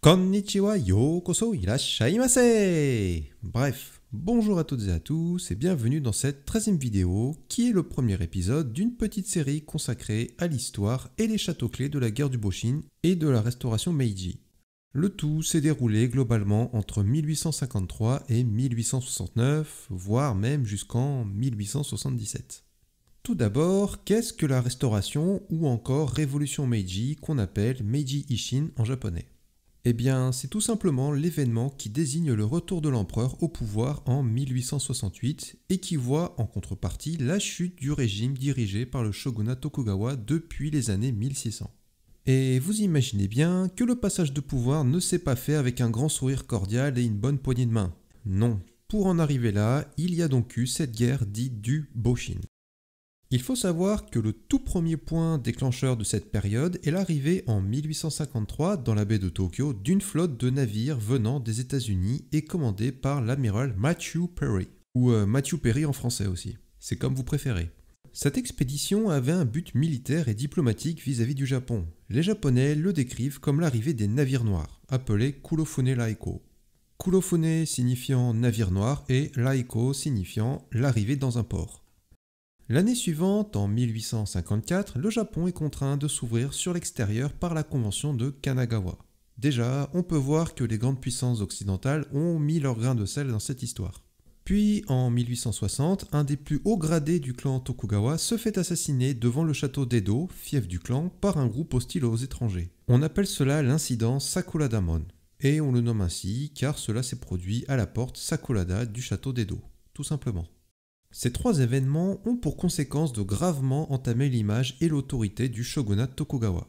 Konnichiwa, yokoso, shaimase. Bref, bonjour à toutes et à tous et bienvenue dans cette 13 e vidéo qui est le premier épisode d'une petite série consacrée à l'histoire et les châteaux clés de la guerre du Boshin et de la restauration Meiji. Le tout s'est déroulé globalement entre 1853 et 1869, voire même jusqu'en 1877. Tout d'abord, qu'est-ce que la restauration ou encore révolution Meiji qu'on appelle Meiji Ishin en japonais eh bien, c'est tout simplement l'événement qui désigne le retour de l'empereur au pouvoir en 1868 et qui voit en contrepartie la chute du régime dirigé par le shogunat Tokugawa depuis les années 1600. Et vous imaginez bien que le passage de pouvoir ne s'est pas fait avec un grand sourire cordial et une bonne poignée de main. Non, pour en arriver là, il y a donc eu cette guerre dite du Boshin. Il faut savoir que le tout premier point déclencheur de cette période est l'arrivée en 1853 dans la baie de Tokyo d'une flotte de navires venant des États-Unis et commandée par l'amiral Matthew Perry, ou euh, Matthew Perry en français aussi, c'est comme vous préférez. Cette expédition avait un but militaire et diplomatique vis-à-vis du Japon. Les Japonais le décrivent comme l'arrivée des navires noirs, appelés Kurofune Laiko. Kurofune signifiant navire noir et Laiko signifiant l'arrivée dans un port. L'année suivante, en 1854, le Japon est contraint de s'ouvrir sur l'extérieur par la convention de Kanagawa. Déjà, on peut voir que les grandes puissances occidentales ont mis leur grain de sel dans cette histoire. Puis, en 1860, un des plus hauts gradés du clan Tokugawa se fait assassiner devant le château d'Edo, fief du clan, par un groupe hostile aux étrangers. On appelle cela l'incident Mon. et on le nomme ainsi car cela s'est produit à la porte Sakurada du château d'Edo, tout simplement. Ces trois événements ont pour conséquence de gravement entamer l'image et l'autorité du shogunat Tokugawa.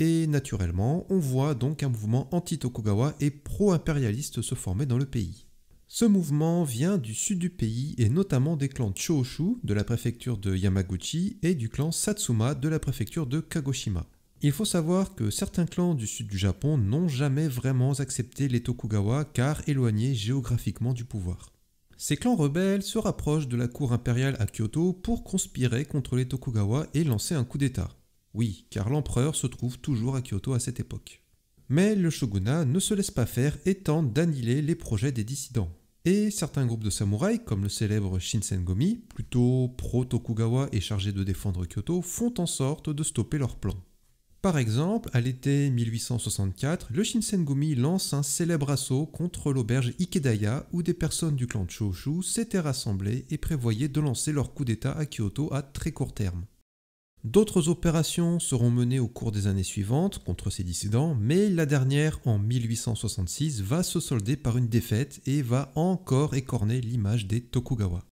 Et naturellement, on voit donc un mouvement anti-Tokugawa et pro-impérialiste se former dans le pays. Ce mouvement vient du sud du pays et notamment des clans Chōshū, de la préfecture de Yamaguchi et du clan Satsuma de la préfecture de Kagoshima. Il faut savoir que certains clans du sud du Japon n'ont jamais vraiment accepté les Tokugawa car éloignés géographiquement du pouvoir. Ces clans rebelles se rapprochent de la cour impériale à Kyoto pour conspirer contre les Tokugawa et lancer un coup d'État. Oui, car l'empereur se trouve toujours à Kyoto à cette époque. Mais le shogunat ne se laisse pas faire et tente d'annihiler les projets des dissidents. Et certains groupes de samouraïs, comme le célèbre Shinsengomi, plutôt pro-Tokugawa et chargé de défendre Kyoto, font en sorte de stopper leurs plans. Par exemple, à l'été 1864, le Shinsengumi lance un célèbre assaut contre l'auberge Ikedaya où des personnes du clan Choshu s'étaient rassemblées et prévoyaient de lancer leur coup d'État à Kyoto à très court terme. D'autres opérations seront menées au cours des années suivantes contre ces dissidents, mais la dernière en 1866 va se solder par une défaite et va encore écorner l'image des Tokugawa.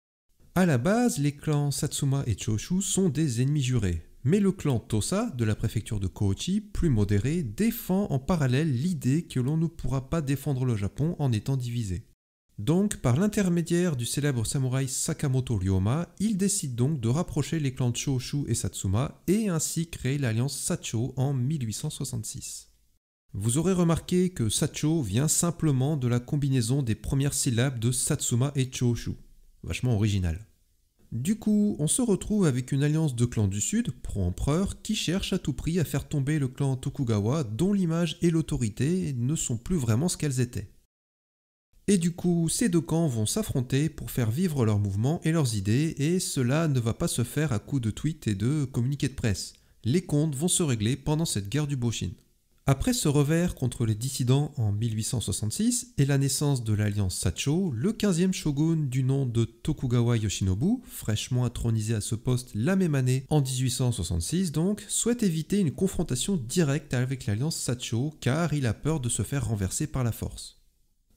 À la base, les clans Satsuma et Choshu sont des ennemis jurés, mais le clan Tosa de la préfecture de Kochi, plus modéré, défend en parallèle l'idée que l'on ne pourra pas défendre le Japon en étant divisé. Donc, par l'intermédiaire du célèbre samouraï Sakamoto Ryoma, il décide donc de rapprocher les clans Choshu et Satsuma et ainsi créer l'alliance Sacho en 1866. Vous aurez remarqué que Sacho vient simplement de la combinaison des premières syllabes de Satsuma et Choshu. Vachement original. Du coup, on se retrouve avec une alliance de clans du Sud, pro-empereur, qui cherche à tout prix à faire tomber le clan Tokugawa dont l'image et l'autorité ne sont plus vraiment ce qu'elles étaient. Et du coup, ces deux camps vont s'affronter pour faire vivre leurs mouvements et leurs idées, et cela ne va pas se faire à coups de tweets et de communiqués de presse. Les comptes vont se régler pendant cette guerre du Boshin. Après ce revers contre les dissidents en 1866 et la naissance de l'alliance Satcho, le 15e shogun du nom de Tokugawa Yoshinobu, fraîchement intronisé à ce poste la même année en 1866 donc, souhaite éviter une confrontation directe avec l'alliance Satcho car il a peur de se faire renverser par la force.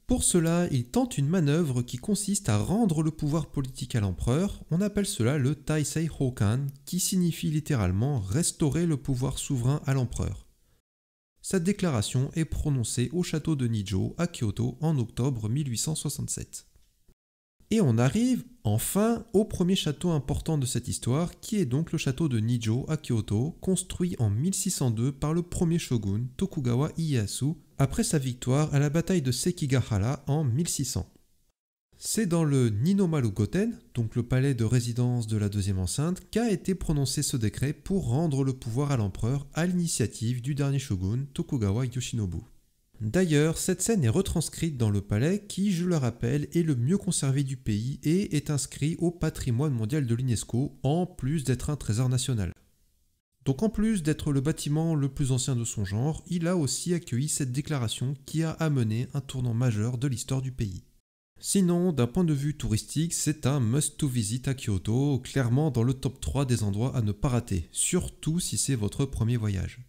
Pour cela, il tente une manœuvre qui consiste à rendre le pouvoir politique à l'empereur, on appelle cela le Taisei Hokan, qui signifie littéralement restaurer le pouvoir souverain à l'empereur. Cette déclaration est prononcée au château de Nijo à Kyoto en octobre 1867. Et on arrive enfin au premier château important de cette histoire, qui est donc le château de Nijo à Kyoto, construit en 1602 par le premier shogun Tokugawa Ieyasu après sa victoire à la bataille de Sekigahara en 1600. C'est dans le Goten, donc le palais de résidence de la deuxième enceinte, qu'a été prononcé ce décret pour rendre le pouvoir à l'empereur à l'initiative du dernier shogun Tokugawa Yoshinobu. D'ailleurs, cette scène est retranscrite dans le palais qui, je le rappelle, est le mieux conservé du pays et est inscrit au patrimoine mondial de l'UNESCO, en plus d'être un trésor national. Donc en plus d'être le bâtiment le plus ancien de son genre, il a aussi accueilli cette déclaration qui a amené un tournant majeur de l'histoire du pays. Sinon, d'un point de vue touristique, c'est un must-to visit à Kyoto, clairement dans le top 3 des endroits à ne pas rater, surtout si c'est votre premier voyage.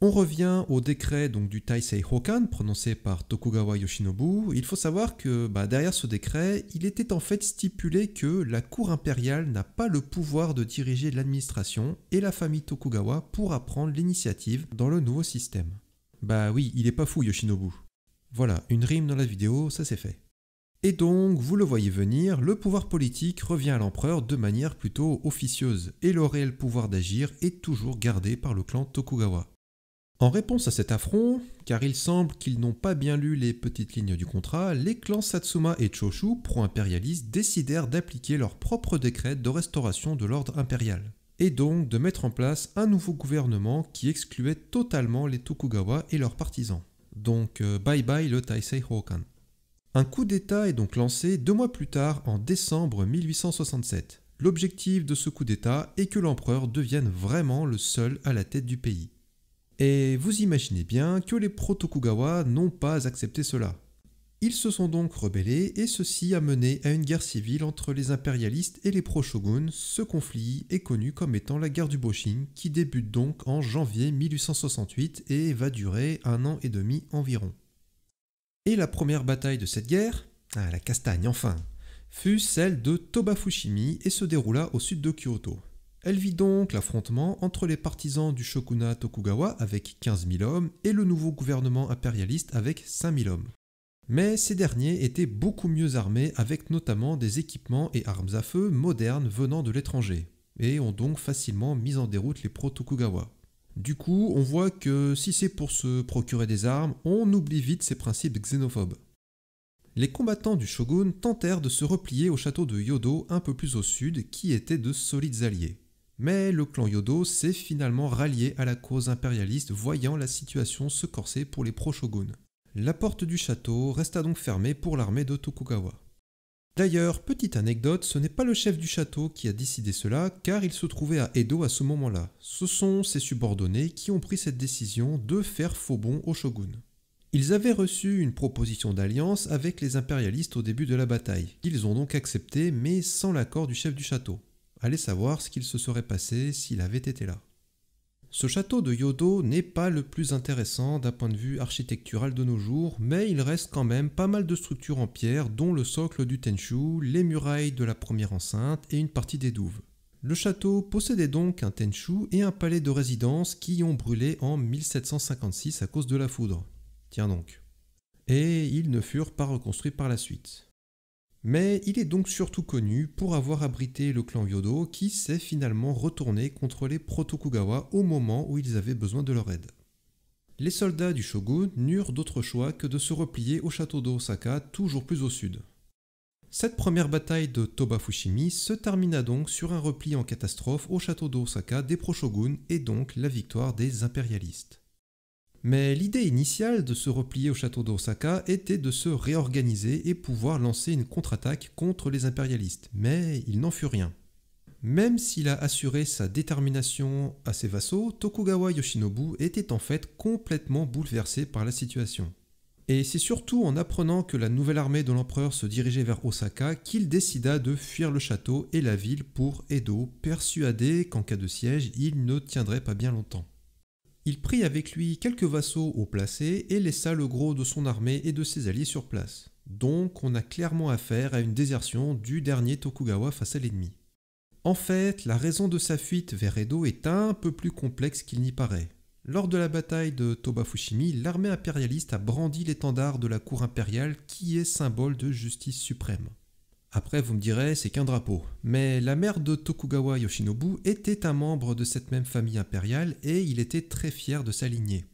On revient au décret donc, du Taisei Hokan prononcé par Tokugawa Yoshinobu. Il faut savoir que bah, derrière ce décret, il était en fait stipulé que la cour impériale n'a pas le pouvoir de diriger l'administration et la famille Tokugawa pourra prendre l'initiative dans le nouveau système. Bah oui, il est pas fou Yoshinobu. Voilà, une rime dans la vidéo, ça c'est fait. Et donc, vous le voyez venir, le pouvoir politique revient à l'empereur de manière plutôt officieuse, et le réel pouvoir d'agir est toujours gardé par le clan Tokugawa. En réponse à cet affront, car il semble qu'ils n'ont pas bien lu les petites lignes du contrat, les clans Satsuma et Choshu, pro-impérialistes, décidèrent d'appliquer leur propre décret de restauration de l'ordre impérial, et donc de mettre en place un nouveau gouvernement qui excluait totalement les Tokugawa et leurs partisans. Donc euh, bye bye le Taisei Hokan. Un coup d'État est donc lancé deux mois plus tard, en décembre 1867. L'objectif de ce coup d'État est que l'empereur devienne vraiment le seul à la tête du pays. Et vous imaginez bien que les proto n'ont pas accepté cela. Ils se sont donc rebellés et ceci a mené à une guerre civile entre les impérialistes et les pro-shoguns. Ce conflit est connu comme étant la guerre du Boshin qui débute donc en janvier 1868 et va durer un an et demi environ. Et la première bataille de cette guerre, ah, la castagne enfin, fut celle de Tobafushimi et se déroula au sud de Kyoto. Elle vit donc l'affrontement entre les partisans du shogunat Tokugawa avec 15 000 hommes et le nouveau gouvernement impérialiste avec 5 000 hommes. Mais ces derniers étaient beaucoup mieux armés avec notamment des équipements et armes à feu modernes venant de l'étranger, et ont donc facilement mis en déroute les pro-Tokugawa. Du coup, on voit que si c'est pour se procurer des armes, on oublie vite ces principes xénophobes. Les combattants du shogun tentèrent de se replier au château de Yodo un peu plus au sud, qui était de solides alliés. Mais le clan Yodo s'est finalement rallié à la cause impérialiste, voyant la situation se corser pour les pro-shoguns. La porte du château resta donc fermée pour l'armée de Tokugawa. D'ailleurs, petite anecdote, ce n'est pas le chef du château qui a décidé cela, car il se trouvait à Edo à ce moment-là. Ce sont ses subordonnés qui ont pris cette décision de faire faux bond au shogun. Ils avaient reçu une proposition d'alliance avec les impérialistes au début de la bataille. Ils ont donc accepté, mais sans l'accord du chef du château. Allez savoir ce qu'il se serait passé s'il avait été là. Ce château de Yodo n'est pas le plus intéressant d'un point de vue architectural de nos jours, mais il reste quand même pas mal de structures en pierre, dont le socle du Tenshu, les murailles de la première enceinte et une partie des douves. Le château possédait donc un Tenshu et un palais de résidence qui ont brûlé en 1756 à cause de la foudre. Tiens donc. Et ils ne furent pas reconstruits par la suite. Mais il est donc surtout connu pour avoir abrité le clan Yodo qui s'est finalement retourné contre les Protokugawa au moment où ils avaient besoin de leur aide. Les soldats du shogun n'eurent d'autre choix que de se replier au château d'Osaka toujours plus au sud. Cette première bataille de Toba Fushimi se termina donc sur un repli en catastrophe au château d'Osaka des pro-shoguns et donc la victoire des impérialistes. Mais l'idée initiale de se replier au château d'Osaka était de se réorganiser et pouvoir lancer une contre-attaque contre les impérialistes, mais il n'en fut rien. Même s'il a assuré sa détermination à ses vassaux, Tokugawa Yoshinobu était en fait complètement bouleversé par la situation. Et c'est surtout en apprenant que la nouvelle armée de l'empereur se dirigeait vers Osaka qu'il décida de fuir le château et la ville pour Edo, persuadé qu'en cas de siège, il ne tiendrait pas bien longtemps. Il prit avec lui quelques vassaux au placés et laissa le gros de son armée et de ses alliés sur place. Donc on a clairement affaire à une désertion du dernier Tokugawa face à l'ennemi. En fait, la raison de sa fuite vers Edo est un peu plus complexe qu'il n'y paraît. Lors de la bataille de Toba-Fushimi, l'armée impérialiste a brandi l'étendard de la cour impériale qui est symbole de justice suprême. Après, vous me direz, c'est qu'un drapeau. Mais la mère de Tokugawa Yoshinobu était un membre de cette même famille impériale et il était très fier de sa lignée.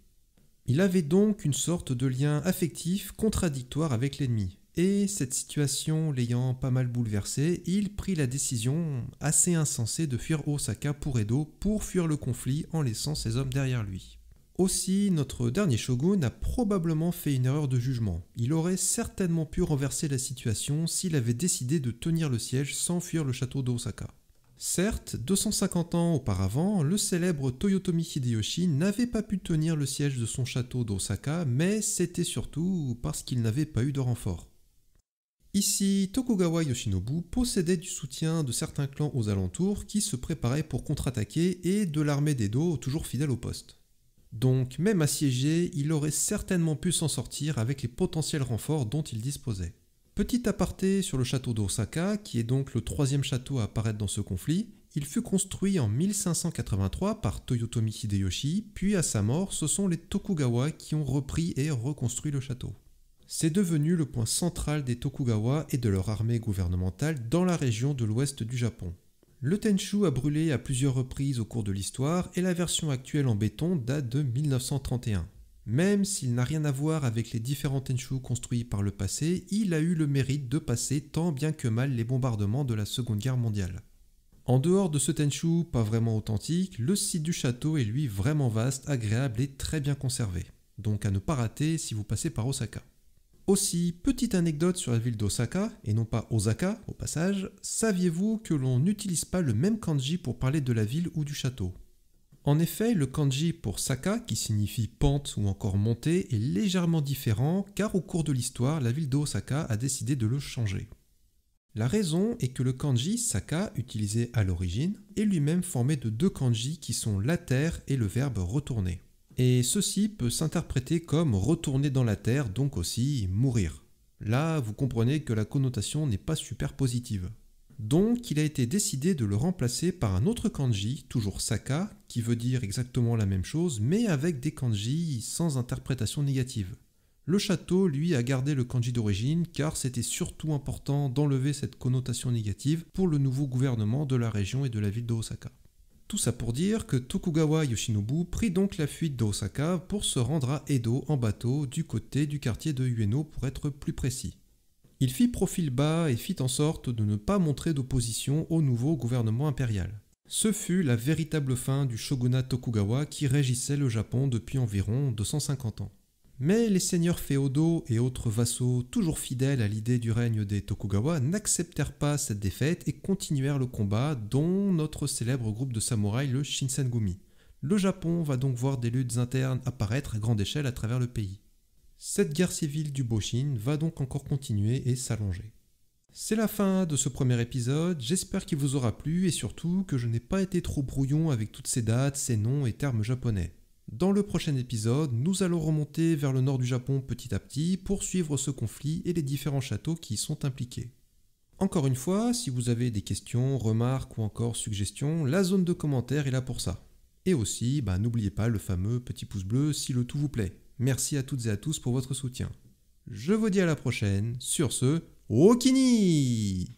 Il avait donc une sorte de lien affectif contradictoire avec l'ennemi, et cette situation l'ayant pas mal bouleversé, il prit la décision assez insensée de fuir Osaka pour Edo pour fuir le conflit en laissant ses hommes derrière lui. Aussi, notre dernier shogun a probablement fait une erreur de jugement. Il aurait certainement pu renverser la situation s'il avait décidé de tenir le siège sans fuir le château d'Osaka. Certes, 250 ans auparavant, le célèbre Toyotomi Hideyoshi n'avait pas pu tenir le siège de son château d'Osaka, mais c'était surtout parce qu'il n'avait pas eu de renfort. Ici, Tokugawa Yoshinobu possédait du soutien de certains clans aux alentours qui se préparaient pour contre-attaquer et de l'armée d'Edo toujours fidèle au poste donc même assiégé, il aurait certainement pu s'en sortir avec les potentiels renforts dont il disposait. Petit aparté sur le château d'Osaka, qui est donc le troisième château à apparaître dans ce conflit, il fut construit en 1583 par Toyotomi Hideyoshi, puis à sa mort, ce sont les Tokugawa qui ont repris et reconstruit le château. C'est devenu le point central des Tokugawa et de leur armée gouvernementale dans la région de l'ouest du Japon. Le Tenchu a brûlé à plusieurs reprises au cours de l'histoire et la version actuelle en béton date de 1931. Même s'il n'a rien à voir avec les différents Tenchu construits par le passé, il a eu le mérite de passer tant bien que mal les bombardements de la Seconde Guerre mondiale. En dehors de ce Tenchu pas vraiment authentique, le site du château est lui vraiment vaste, agréable et très bien conservé. Donc à ne pas rater si vous passez par Osaka. Aussi, petite anecdote sur la ville d'Osaka, et non pas Osaka au passage, saviez-vous que l'on n'utilise pas le même kanji pour parler de la ville ou du château En effet, le kanji pour Saka, qui signifie pente ou encore montée, est légèrement différent car au cours de l'histoire, la ville d'Osaka a décidé de le changer. La raison est que le kanji Saka, utilisé à l'origine, est lui-même formé de deux kanji qui sont la terre et le verbe retourner et ceci peut s'interpréter comme retourner dans la terre, donc aussi mourir. Là, vous comprenez que la connotation n'est pas super positive. Donc, il a été décidé de le remplacer par un autre kanji, toujours Saka, qui veut dire exactement la même chose, mais avec des kanji sans interprétation négative. Le château, lui, a gardé le kanji d'origine car c'était surtout important d'enlever cette connotation négative pour le nouveau gouvernement de la région et de la ville de tout ça pour dire que Tokugawa Yoshinobu prit donc la fuite d'Osaka pour se rendre à Edo en bateau du côté du quartier de Ueno pour être plus précis. Il fit profil bas et fit en sorte de ne pas montrer d'opposition au nouveau gouvernement impérial. Ce fut la véritable fin du shogunat Tokugawa qui régissait le Japon depuis environ 250 ans. Mais les seigneurs féodaux et autres vassaux, toujours fidèles à l'idée du règne des Tokugawa, n'acceptèrent pas cette défaite et continuèrent le combat, dont notre célèbre groupe de samouraïs, le Shinsengumi. Le Japon va donc voir des luttes internes apparaître à grande échelle à travers le pays. Cette guerre civile du Boshin va donc encore continuer et s'allonger. C'est la fin de ce premier épisode, j'espère qu'il vous aura plu et surtout que je n'ai pas été trop brouillon avec toutes ces dates, ces noms et termes japonais. Dans le prochain épisode, nous allons remonter vers le nord du Japon petit à petit pour suivre ce conflit et les différents châteaux qui y sont impliqués. Encore une fois, si vous avez des questions, remarques ou encore suggestions, la zone de commentaires est là pour ça. Et aussi, bah, n'oubliez pas le fameux petit pouce bleu si le tout vous plaît. Merci à toutes et à tous pour votre soutien. Je vous dis à la prochaine, sur ce, Okini